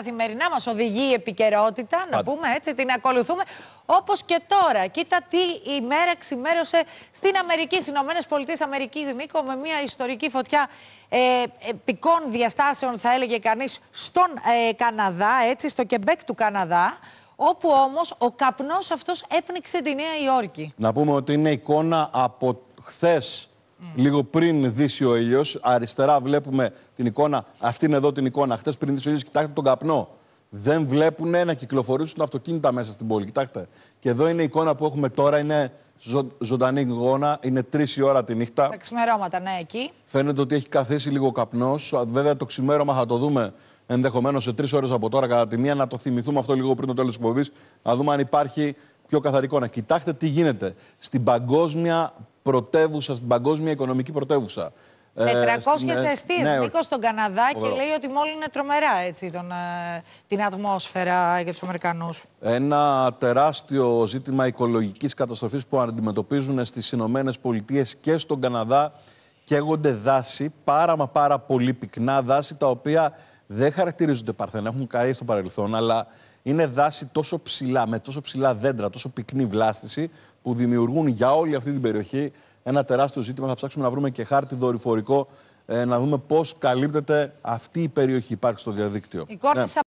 Καθημερινά μας οδηγεί η επικαιρότητα, να πούμε έτσι, την ακολουθούμε. Όπως και τώρα, κοίτα τι ημέρα ξημέρωσε στην Αμερική, στις Ηνωμένες Πολιτείες Αμερικής, Νίκο, με μια ιστορική φωτιά ε, επικών διαστάσεων, θα έλεγε κανείς, στον ε, Καναδά, έτσι, στο Κεμπέκ του Καναδά, όπου όμως ο καπνός αυτός έπνιξε τη Νέα Υόρκη. Να πούμε ότι είναι εικόνα από χθες Λίγο πριν δύσει ο ήλιος, αριστερά βλέπουμε την εικόνα, αυτήν εδώ την εικόνα. Χθε πριν δύσει ο ήλιος, κοιτάξτε τον καπνό. Δεν βλέπουν να κυκλοφορήσουν αυτοκίνητα μέσα στην πόλη. Κοιτάξτε. Και εδώ είναι η εικόνα που έχουμε τώρα. Είναι ζω, ζωντανή εικόνα. Είναι τρεις η ώρα τη νύχτα. Τα ξημερώματα, ναι, εκεί. Φαίνεται ότι έχει καθίσει λίγο καπνό. Βέβαια, το ξημέρωμα θα το δούμε ενδεχομένως σε τρεις ώρες από τώρα, κατά τη μία, να το θυμηθούμε αυτό λίγο πριν το τέλος της εκπομπής. Να δούμε αν υπάρχει πιο καθαρή εικόνα. Κοιτάξτε τι γίνεται. Στην παγκόσμια πρωτεύουσα, στην παγκόσμια οικονομική πρωτεύουσα. 400 εστίε μήκο στον Καναδά και λέει ότι μόλι είναι τρομερά έτσι, τον, ε, την ατμόσφαιρα για τους Αμερικανούς. Ένα τεράστιο ζήτημα οικολογικής καταστροφής που αντιμετωπίζουν στις Ηνωμένες Πολιτείες και στον Καναδά καίγονται δάση, πάρα μα πάρα πολύ πυκνά δάση τα οποία δεν χαρακτηρίζονται παρθένα, έχουν καεί στο παρελθόν, αλλά είναι δάση τόσο ψηλά, με τόσο ψηλά δέντρα, τόσο πυκνή βλάστηση, που δημιουργούν για όλη αυτή την περιοχή ένα τεράστιο ζήτημα. Θα ψάξουμε να βρούμε και χάρτη δορυφορικό, ε, να δούμε πώς καλύπτεται αυτή η περιοχή. Υπάρχει στο διαδίκτυο.